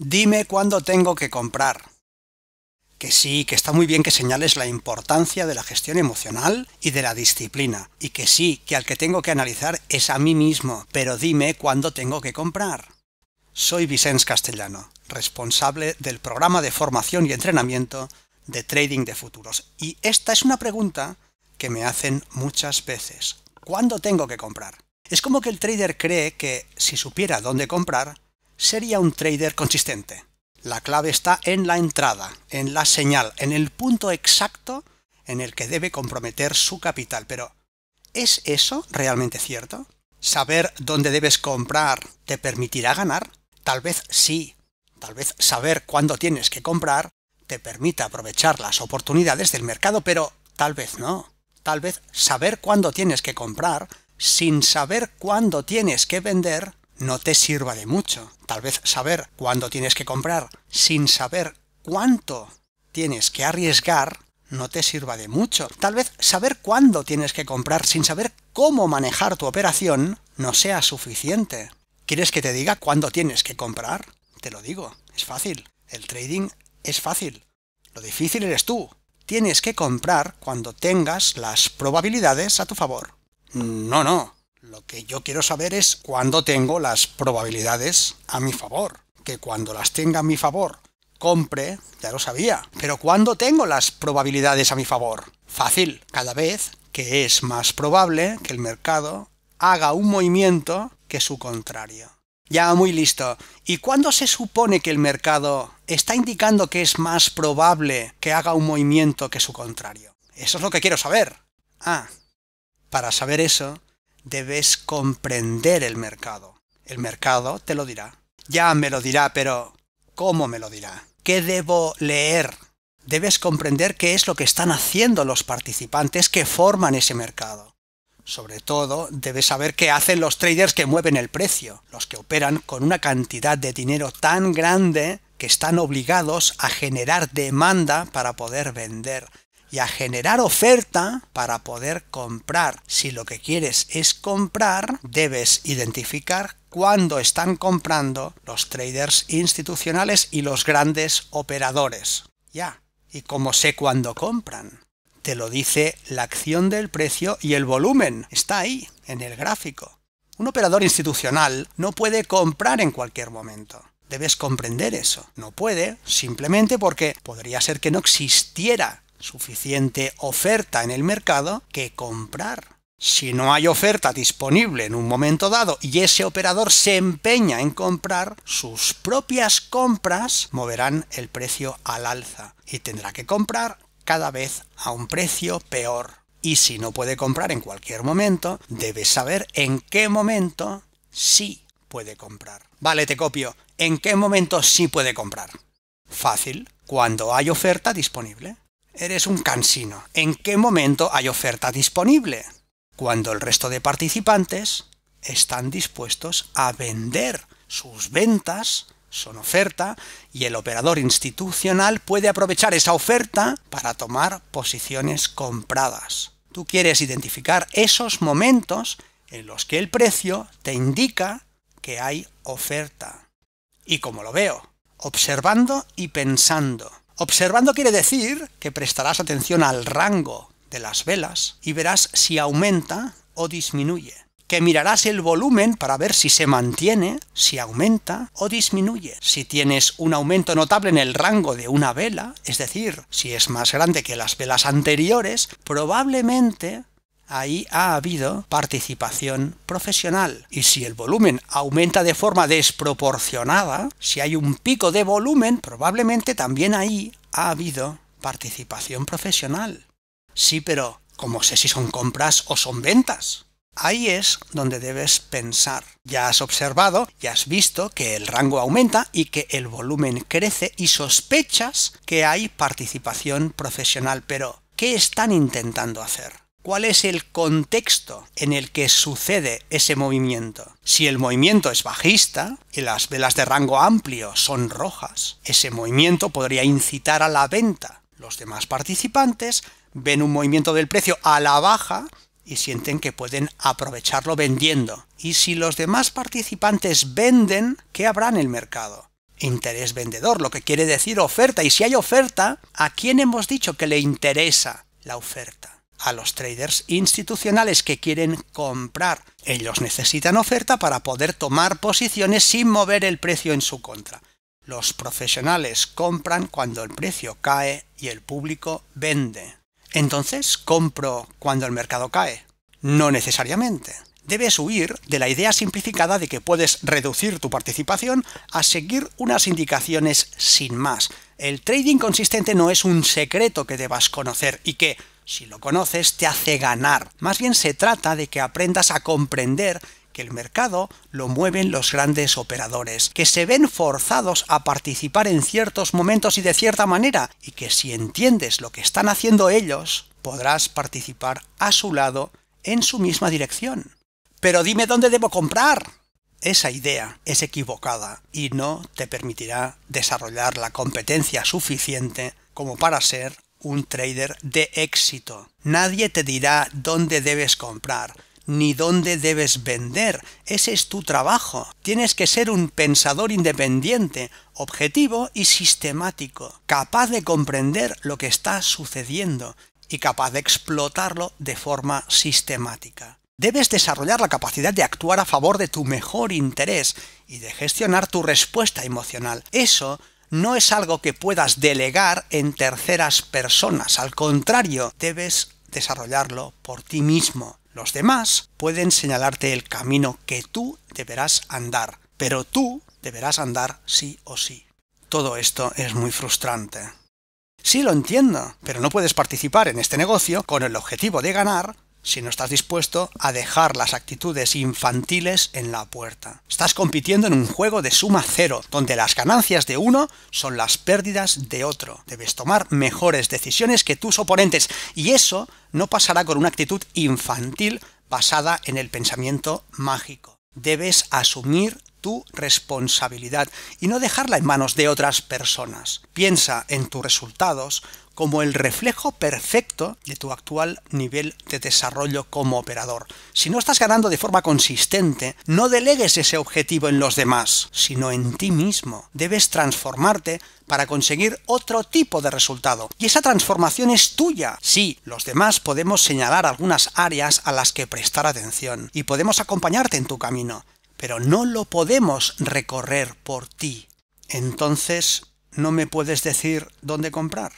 Dime cuándo tengo que comprar. Que sí, que está muy bien que señales la importancia de la gestión emocional y de la disciplina. Y que sí, que al que tengo que analizar es a mí mismo, pero dime cuándo tengo que comprar. Soy Vicens Castellano, responsable del programa de formación y entrenamiento de trading de futuros. Y esta es una pregunta que me hacen muchas veces. ¿Cuándo tengo que comprar? Es como que el trader cree que si supiera dónde comprar, sería un trader consistente. La clave está en la entrada, en la señal, en el punto exacto en el que debe comprometer su capital. Pero, ¿es eso realmente cierto? ¿Saber dónde debes comprar te permitirá ganar? Tal vez sí. Tal vez saber cuándo tienes que comprar te permita aprovechar las oportunidades del mercado, pero tal vez no. Tal vez saber cuándo tienes que comprar sin saber cuándo tienes que vender no te sirva de mucho. Tal vez saber cuándo tienes que comprar sin saber cuánto tienes que arriesgar no te sirva de mucho. Tal vez saber cuándo tienes que comprar sin saber cómo manejar tu operación no sea suficiente. ¿Quieres que te diga cuándo tienes que comprar? Te lo digo, es fácil. El trading es fácil. Lo difícil eres tú. Tienes que comprar cuando tengas las probabilidades a tu favor. No, no. Lo que yo quiero saber es cuándo tengo las probabilidades a mi favor. Que cuando las tenga a mi favor compre, ya lo sabía. Pero ¿cuándo tengo las probabilidades a mi favor? Fácil, cada vez que es más probable que el mercado haga un movimiento que su contrario. Ya muy listo. ¿Y cuándo se supone que el mercado está indicando que es más probable que haga un movimiento que su contrario? Eso es lo que quiero saber. Ah, para saber eso, debes comprender el mercado. El mercado te lo dirá. Ya me lo dirá, pero ¿cómo me lo dirá? ¿Qué debo leer? Debes comprender qué es lo que están haciendo los participantes que forman ese mercado. Sobre todo, debes saber qué hacen los traders que mueven el precio, los que operan con una cantidad de dinero tan grande que están obligados a generar demanda para poder vender y a generar oferta para poder comprar. Si lo que quieres es comprar, debes identificar cuándo están comprando los traders institucionales y los grandes operadores. Ya. ¿Y cómo sé cuándo compran? Te lo dice la acción del precio y el volumen. Está ahí, en el gráfico. Un operador institucional no puede comprar en cualquier momento. Debes comprender eso. No puede, simplemente porque podría ser que no existiera suficiente oferta en el mercado que comprar. Si no hay oferta disponible en un momento dado y ese operador se empeña en comprar, sus propias compras moverán el precio al alza y tendrá que comprar cada vez a un precio peor. Y si no puede comprar en cualquier momento, debe saber en qué momento sí puede comprar. Vale, te copio. ¿En qué momento sí puede comprar? Fácil, cuando hay oferta disponible. Eres un cansino. ¿En qué momento hay oferta disponible? Cuando el resto de participantes están dispuestos a vender. Sus ventas son oferta y el operador institucional puede aprovechar esa oferta para tomar posiciones compradas. Tú quieres identificar esos momentos en los que el precio te indica que hay oferta. ¿Y cómo lo veo? Observando y pensando. Observando quiere decir que prestarás atención al rango de las velas y verás si aumenta o disminuye. Que mirarás el volumen para ver si se mantiene, si aumenta o disminuye. Si tienes un aumento notable en el rango de una vela, es decir, si es más grande que las velas anteriores, probablemente ahí ha habido participación profesional. Y si el volumen aumenta de forma desproporcionada, si hay un pico de volumen, probablemente también ahí ha habido participación profesional. Sí, pero ¿cómo sé si son compras o son ventas? Ahí es donde debes pensar. Ya has observado, ya has visto que el rango aumenta y que el volumen crece y sospechas que hay participación profesional, pero ¿qué están intentando hacer? cuál es el contexto en el que sucede ese movimiento. Si el movimiento es bajista y las velas de rango amplio son rojas, ese movimiento podría incitar a la venta. Los demás participantes ven un movimiento del precio a la baja y sienten que pueden aprovecharlo vendiendo. Y si los demás participantes venden, ¿qué habrá en el mercado? Interés vendedor, lo que quiere decir oferta. Y si hay oferta, ¿a quién hemos dicho que le interesa la oferta? a los traders institucionales que quieren comprar. Ellos necesitan oferta para poder tomar posiciones sin mover el precio en su contra. Los profesionales compran cuando el precio cae y el público vende. Entonces, ¿compro cuando el mercado cae? No necesariamente. Debes huir de la idea simplificada de que puedes reducir tu participación a seguir unas indicaciones sin más. El trading consistente no es un secreto que debas conocer y que, si lo conoces, te hace ganar. Más bien se trata de que aprendas a comprender que el mercado lo mueven los grandes operadores, que se ven forzados a participar en ciertos momentos y de cierta manera, y que si entiendes lo que están haciendo ellos, podrás participar a su lado en su misma dirección. Pero dime dónde debo comprar. Esa idea es equivocada y no te permitirá desarrollar la competencia suficiente como para ser un trader de éxito. Nadie te dirá dónde debes comprar ni dónde debes vender. Ese es tu trabajo. Tienes que ser un pensador independiente, objetivo y sistemático, capaz de comprender lo que está sucediendo y capaz de explotarlo de forma sistemática. Debes desarrollar la capacidad de actuar a favor de tu mejor interés y de gestionar tu respuesta emocional. Eso no es algo que puedas delegar en terceras personas, al contrario, debes desarrollarlo por ti mismo. Los demás pueden señalarte el camino que tú deberás andar, pero tú deberás andar sí o sí. Todo esto es muy frustrante. Sí lo entiendo, pero no puedes participar en este negocio con el objetivo de ganar si no estás dispuesto a dejar las actitudes infantiles en la puerta. Estás compitiendo en un juego de suma cero, donde las ganancias de uno son las pérdidas de otro. Debes tomar mejores decisiones que tus oponentes y eso no pasará con una actitud infantil basada en el pensamiento mágico. Debes asumir tu responsabilidad y no dejarla en manos de otras personas. Piensa en tus resultados como el reflejo perfecto de tu actual nivel de desarrollo como operador. Si no estás ganando de forma consistente, no delegues ese objetivo en los demás, sino en ti mismo. Debes transformarte para conseguir otro tipo de resultado. Y esa transformación es tuya. Sí, los demás podemos señalar algunas áreas a las que prestar atención y podemos acompañarte en tu camino, pero no lo podemos recorrer por ti. Entonces, ¿no me puedes decir dónde comprar?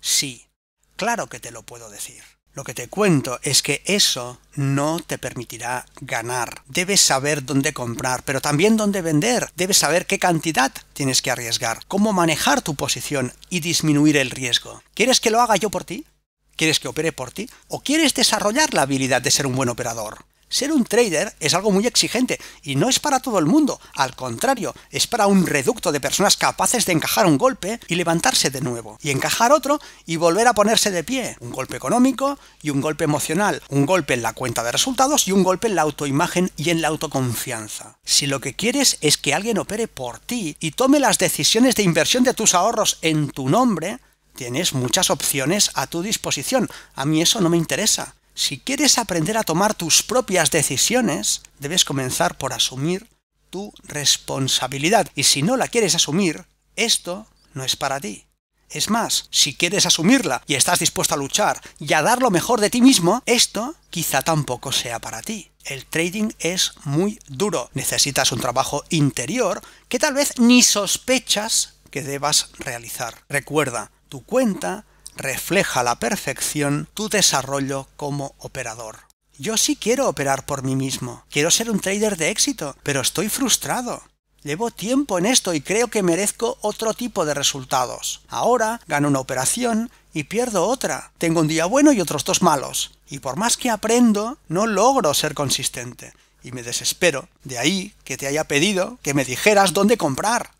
Sí, claro que te lo puedo decir. Lo que te cuento es que eso no te permitirá ganar. Debes saber dónde comprar, pero también dónde vender. Debes saber qué cantidad tienes que arriesgar, cómo manejar tu posición y disminuir el riesgo. ¿Quieres que lo haga yo por ti? ¿Quieres que opere por ti? ¿O quieres desarrollar la habilidad de ser un buen operador? Ser un trader es algo muy exigente y no es para todo el mundo, al contrario, es para un reducto de personas capaces de encajar un golpe y levantarse de nuevo, y encajar otro y volver a ponerse de pie, un golpe económico y un golpe emocional, un golpe en la cuenta de resultados y un golpe en la autoimagen y en la autoconfianza. Si lo que quieres es que alguien opere por ti y tome las decisiones de inversión de tus ahorros en tu nombre, tienes muchas opciones a tu disposición. A mí eso no me interesa. Si quieres aprender a tomar tus propias decisiones, debes comenzar por asumir tu responsabilidad. Y si no la quieres asumir, esto no es para ti. Es más, si quieres asumirla y estás dispuesto a luchar y a dar lo mejor de ti mismo, esto quizá tampoco sea para ti. El trading es muy duro, necesitas un trabajo interior que tal vez ni sospechas que debas realizar. Recuerda, tu cuenta refleja la perfección tu desarrollo como operador. Yo sí quiero operar por mí mismo, quiero ser un trader de éxito, pero estoy frustrado. Llevo tiempo en esto y creo que merezco otro tipo de resultados. Ahora gano una operación y pierdo otra. Tengo un día bueno y otros dos malos. Y por más que aprendo, no logro ser consistente. Y me desespero. De ahí que te haya pedido que me dijeras dónde comprar.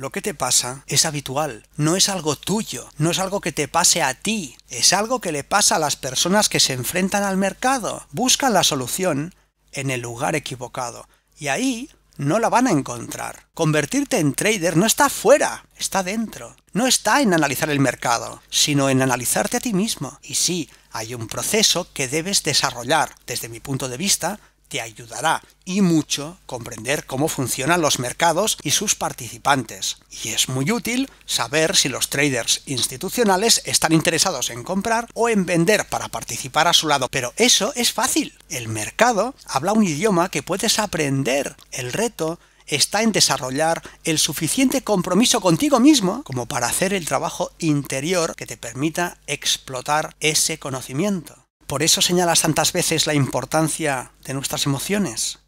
Lo que te pasa es habitual, no es algo tuyo, no es algo que te pase a ti, es algo que le pasa a las personas que se enfrentan al mercado. Buscan la solución en el lugar equivocado y ahí no la van a encontrar. Convertirte en trader no está fuera, está dentro. No está en analizar el mercado, sino en analizarte a ti mismo. Y sí, hay un proceso que debes desarrollar, desde mi punto de vista, te ayudará y mucho comprender cómo funcionan los mercados y sus participantes. Y es muy útil saber si los traders institucionales están interesados en comprar o en vender para participar a su lado. Pero eso es fácil. El mercado habla un idioma que puedes aprender. El reto está en desarrollar el suficiente compromiso contigo mismo como para hacer el trabajo interior que te permita explotar ese conocimiento. ¿Por eso señalas tantas veces la importancia de nuestras emociones?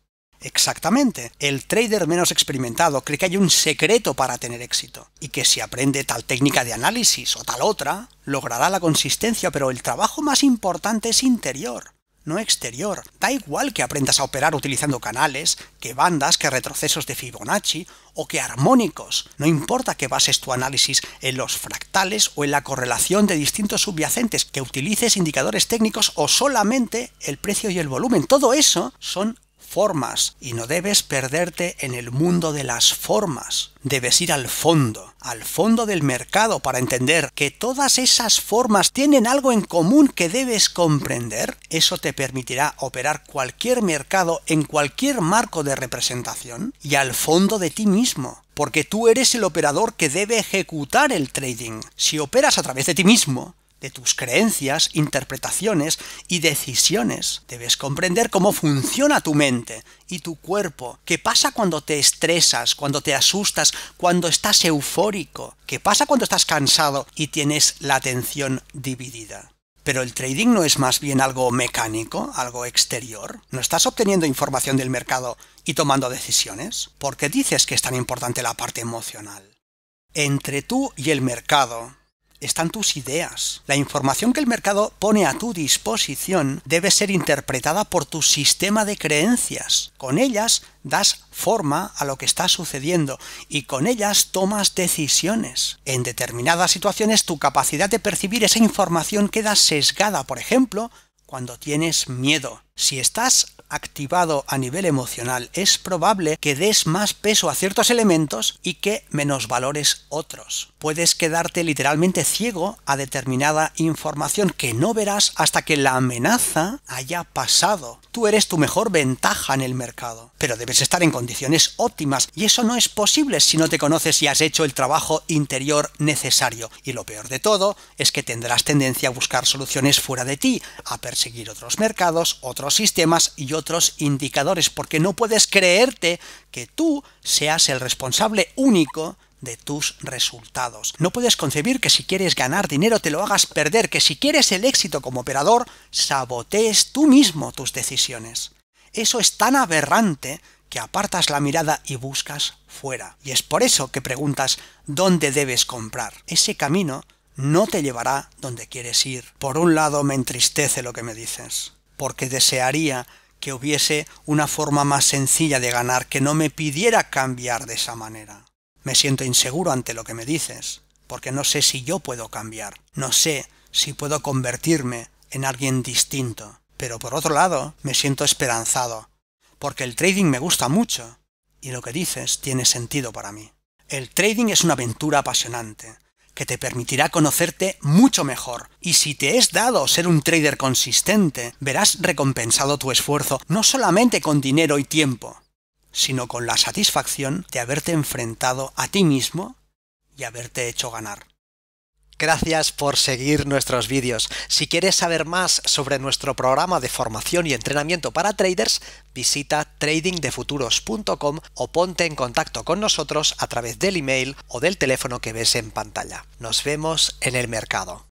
Exactamente. El trader menos experimentado cree que hay un secreto para tener éxito y que si aprende tal técnica de análisis o tal otra, logrará la consistencia, pero el trabajo más importante es interior no exterior. Da igual que aprendas a operar utilizando canales, que bandas, que retrocesos de Fibonacci o que armónicos. No importa que bases tu análisis en los fractales o en la correlación de distintos subyacentes, que utilices indicadores técnicos o solamente el precio y el volumen. Todo eso son formas y no debes perderte en el mundo de las formas. Debes ir al fondo, al fondo del mercado para entender que todas esas formas tienen algo en común que debes comprender. Eso te permitirá operar cualquier mercado en cualquier marco de representación y al fondo de ti mismo porque tú eres el operador que debe ejecutar el trading. Si operas a través de ti mismo, de tus creencias, interpretaciones y decisiones. Debes comprender cómo funciona tu mente y tu cuerpo, qué pasa cuando te estresas, cuando te asustas, cuando estás eufórico, qué pasa cuando estás cansado y tienes la atención dividida. Pero el trading no es más bien algo mecánico, algo exterior. ¿No estás obteniendo información del mercado y tomando decisiones? ¿Por qué dices que es tan importante la parte emocional? Entre tú y el mercado, están tus ideas. La información que el mercado pone a tu disposición debe ser interpretada por tu sistema de creencias. Con ellas das forma a lo que está sucediendo y con ellas tomas decisiones. En determinadas situaciones tu capacidad de percibir esa información queda sesgada, por ejemplo, cuando tienes miedo. Si estás activado a nivel emocional, es probable que des más peso a ciertos elementos y que menos valores otros. Puedes quedarte literalmente ciego a determinada información que no verás hasta que la amenaza haya pasado. Tú eres tu mejor ventaja en el mercado, pero debes estar en condiciones óptimas y eso no es posible si no te conoces y has hecho el trabajo interior necesario. Y lo peor de todo es que tendrás tendencia a buscar soluciones fuera de ti, a perseguir otros mercados, otros sistemas y otros indicadores, porque no puedes creerte que tú seas el responsable único de tus resultados. No puedes concebir que si quieres ganar dinero te lo hagas perder, que si quieres el éxito como operador, sabotees tú mismo tus decisiones. Eso es tan aberrante que apartas la mirada y buscas fuera. Y es por eso que preguntas dónde debes comprar. Ese camino no te llevará donde quieres ir. Por un lado me entristece lo que me dices, porque desearía que hubiese una forma más sencilla de ganar, que no me pidiera cambiar de esa manera. Me siento inseguro ante lo que me dices, porque no sé si yo puedo cambiar, no sé si puedo convertirme en alguien distinto. Pero por otro lado, me siento esperanzado, porque el trading me gusta mucho, y lo que dices tiene sentido para mí. El trading es una aventura apasionante, que te permitirá conocerte mucho mejor. Y si te es dado ser un trader consistente, verás recompensado tu esfuerzo no solamente con dinero y tiempo, sino con la satisfacción de haberte enfrentado a ti mismo y haberte hecho ganar. Gracias por seguir nuestros vídeos. Si quieres saber más sobre nuestro programa de formación y entrenamiento para traders, visita tradingdefuturos.com o ponte en contacto con nosotros a través del email o del teléfono que ves en pantalla. Nos vemos en el mercado.